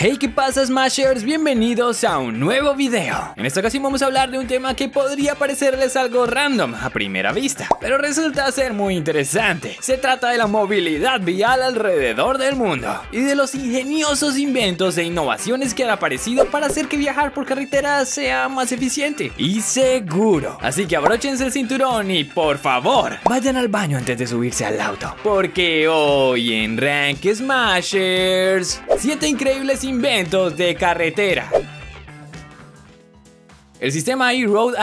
Hey, ¿qué pasa Smashers? Bienvenidos a un nuevo video. En esta ocasión vamos a hablar de un tema que podría parecerles algo random a primera vista, pero resulta ser muy interesante. Se trata de la movilidad vial alrededor del mundo y de los ingeniosos inventos e innovaciones que han aparecido para hacer que viajar por carretera sea más eficiente y seguro. Así que abróchense el cinturón y por favor, vayan al baño antes de subirse al auto, porque hoy en Rank Smashers, 7 increíbles inventos de carretera. El sistema E-Road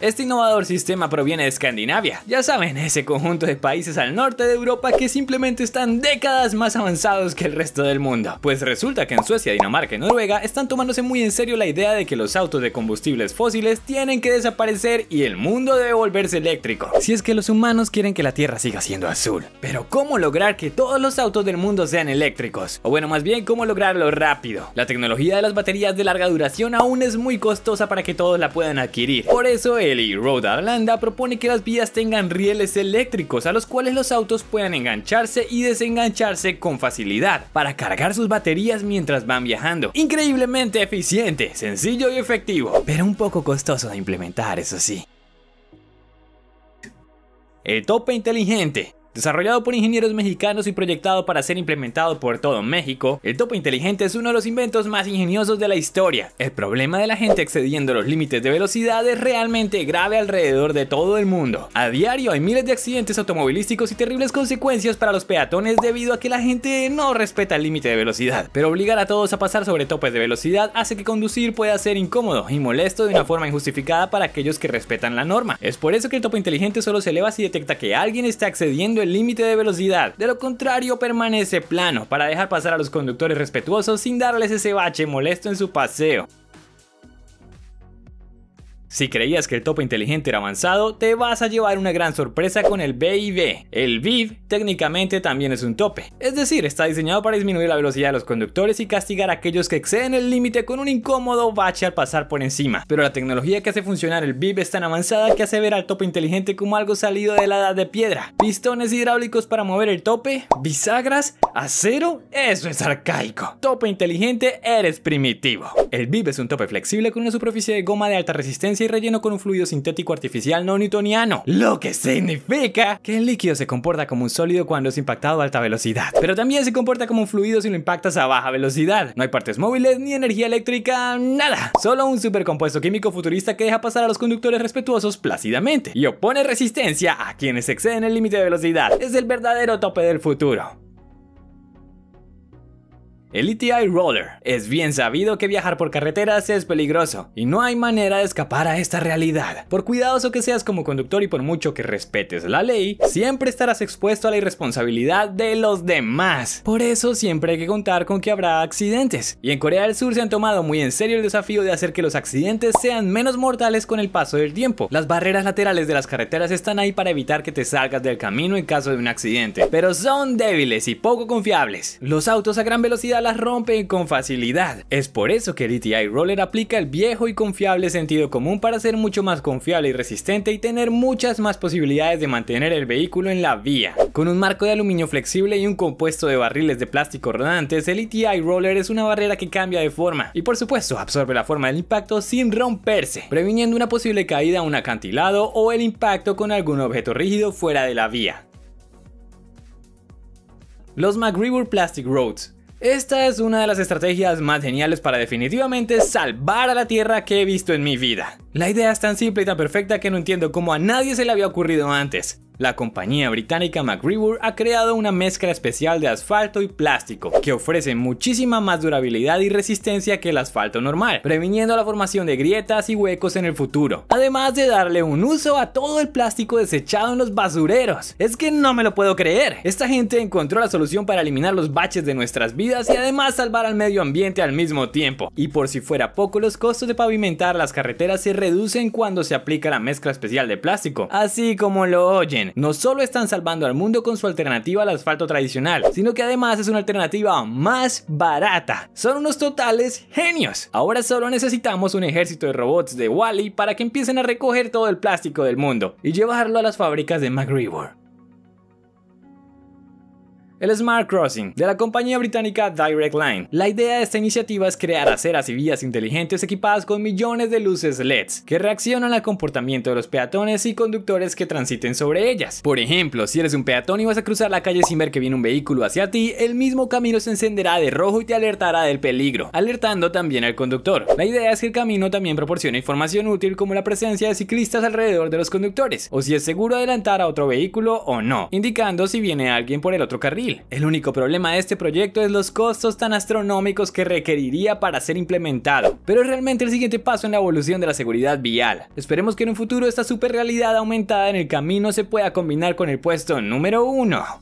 Este innovador sistema proviene de Escandinavia. Ya saben, ese conjunto de países al norte de Europa que simplemente están décadas más avanzados que el resto del mundo. Pues resulta que en Suecia, Dinamarca y Noruega están tomándose muy en serio la idea de que los autos de combustibles fósiles tienen que desaparecer y el mundo debe volverse eléctrico. Si es que los humanos quieren que la Tierra siga siendo azul. Pero ¿cómo lograr que todos los autos del mundo sean eléctricos? O bueno, más bien, ¿cómo lograrlo rápido? La tecnología de las baterías de larga duración aún es muy costosa para que todos la puedan adquirir. Por eso Eli Road Atlanta propone que las vías tengan rieles eléctricos a los cuales los autos puedan engancharse y desengancharse con facilidad para cargar sus baterías mientras van viajando. Increíblemente eficiente, sencillo y efectivo, pero un poco costoso de implementar, eso sí. El tope inteligente. Desarrollado por ingenieros mexicanos y proyectado para ser implementado por todo México, el topo inteligente es uno de los inventos más ingeniosos de la historia. El problema de la gente excediendo los límites de velocidad es realmente grave alrededor de todo el mundo. A diario hay miles de accidentes automovilísticos y terribles consecuencias para los peatones debido a que la gente no respeta el límite de velocidad. Pero obligar a todos a pasar sobre topes de velocidad hace que conducir pueda ser incómodo y molesto de una forma injustificada para aquellos que respetan la norma. Es por eso que el topo inteligente solo se eleva si detecta que alguien está excediendo el límite de velocidad. De lo contrario, permanece plano para dejar pasar a los conductores respetuosos sin darles ese bache molesto en su paseo. Si creías que el tope inteligente era avanzado, te vas a llevar una gran sorpresa con el BIB. El BIV técnicamente también es un tope, es decir, está diseñado para disminuir la velocidad de los conductores y castigar a aquellos que exceden el límite con un incómodo bache al pasar por encima. Pero la tecnología que hace funcionar el BIV es tan avanzada que hace ver al tope inteligente como algo salido de la edad de piedra. Pistones hidráulicos para mover el tope, bisagras, ¿A cero? Eso es arcaico. Tope inteligente, eres primitivo. El Vive es un tope flexible con una superficie de goma de alta resistencia y relleno con un fluido sintético artificial no newtoniano. Lo que significa que el líquido se comporta como un sólido cuando es impactado a alta velocidad. Pero también se comporta como un fluido si lo impactas a baja velocidad. No hay partes móviles ni energía eléctrica, nada. Solo un supercompuesto químico futurista que deja pasar a los conductores respetuosos plácidamente y opone resistencia a quienes exceden el límite de velocidad. Es el verdadero tope del futuro. El ETI Roller. Es bien sabido que viajar por carreteras es peligroso y no hay manera de escapar a esta realidad. Por cuidadoso que seas como conductor y por mucho que respetes la ley, siempre estarás expuesto a la irresponsabilidad de los demás. Por eso siempre hay que contar con que habrá accidentes. Y en Corea del Sur se han tomado muy en serio el desafío de hacer que los accidentes sean menos mortales con el paso del tiempo. Las barreras laterales de las carreteras están ahí para evitar que te salgas del camino en caso de un accidente, pero son débiles y poco confiables. Los autos a gran velocidad las rompen con facilidad. Es por eso que el ETI Roller aplica el viejo y confiable sentido común para ser mucho más confiable y resistente y tener muchas más posibilidades de mantener el vehículo en la vía. Con un marco de aluminio flexible y un compuesto de barriles de plástico rodantes, el ETI Roller es una barrera que cambia de forma y por supuesto absorbe la forma del impacto sin romperse, previniendo una posible caída a un acantilado o el impacto con algún objeto rígido fuera de la vía. Los McRiver Plastic Roads esta es una de las estrategias más geniales para definitivamente salvar a la Tierra que he visto en mi vida. La idea es tan simple y tan perfecta que no entiendo cómo a nadie se le había ocurrido antes. La compañía británica MacRibur ha creado una mezcla especial de asfalto y plástico que ofrece muchísima más durabilidad y resistencia que el asfalto normal, previniendo la formación de grietas y huecos en el futuro, además de darle un uso a todo el plástico desechado en los basureros. Es que no me lo puedo creer, esta gente encontró la solución para eliminar los baches de nuestras vidas y además salvar al medio ambiente al mismo tiempo. Y por si fuera poco, los costos de pavimentar las carreteras se reducen cuando se aplica la mezcla especial de plástico, así como lo oyen no solo están salvando al mundo con su alternativa al asfalto tradicional, sino que además es una alternativa más barata. Son unos totales genios. Ahora solo necesitamos un ejército de robots de Wally para que empiecen a recoger todo el plástico del mundo y llevarlo a las fábricas de McGreevor el Smart Crossing, de la compañía británica Direct Line. La idea de esta iniciativa es crear aceras y vías inteligentes equipadas con millones de luces LEDs que reaccionan al comportamiento de los peatones y conductores que transiten sobre ellas. Por ejemplo, si eres un peatón y vas a cruzar la calle sin ver que viene un vehículo hacia ti, el mismo camino se encenderá de rojo y te alertará del peligro, alertando también al conductor. La idea es que el camino también proporciona información útil como la presencia de ciclistas alrededor de los conductores, o si es seguro adelantar a otro vehículo o no, indicando si viene alguien por el otro carril. El único problema de este proyecto es los costos tan astronómicos que requeriría para ser implementado, pero es realmente el siguiente paso en la evolución de la seguridad vial. Esperemos que en un futuro esta superrealidad aumentada en el camino se pueda combinar con el puesto número 1.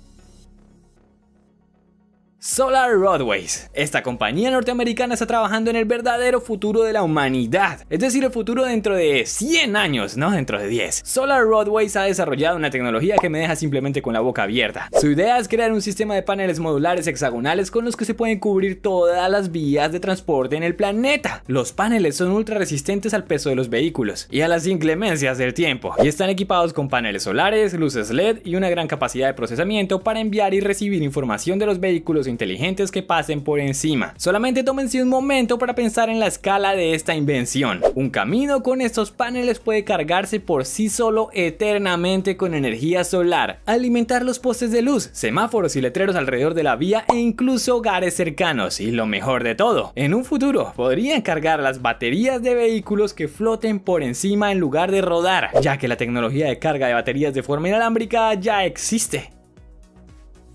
Solar Roadways. Esta compañía norteamericana está trabajando en el verdadero futuro de la humanidad, es decir, el futuro dentro de 100 años, no dentro de 10. Solar Roadways ha desarrollado una tecnología que me deja simplemente con la boca abierta. Su idea es crear un sistema de paneles modulares hexagonales con los que se pueden cubrir todas las vías de transporte en el planeta. Los paneles son ultra resistentes al peso de los vehículos y a las inclemencias del tiempo, y están equipados con paneles solares, luces LED y una gran capacidad de procesamiento para enviar y recibir información de los vehículos inteligentes que pasen por encima. Solamente tómense un momento para pensar en la escala de esta invención. Un camino con estos paneles puede cargarse por sí solo eternamente con energía solar, alimentar los postes de luz, semáforos y letreros alrededor de la vía e incluso hogares cercanos. Y lo mejor de todo, en un futuro podrían cargar las baterías de vehículos que floten por encima en lugar de rodar, ya que la tecnología de carga de baterías de forma inalámbrica ya existe.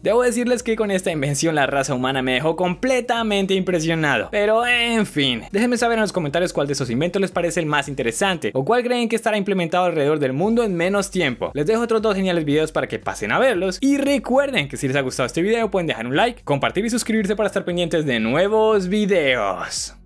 Debo decirles que con esta invención la raza humana me dejó completamente impresionado. Pero en fin, déjenme saber en los comentarios cuál de esos inventos les parece el más interesante o cuál creen que estará implementado alrededor del mundo en menos tiempo. Les dejo otros dos geniales videos para que pasen a verlos y recuerden que si les ha gustado este video pueden dejar un like, compartir y suscribirse para estar pendientes de nuevos videos.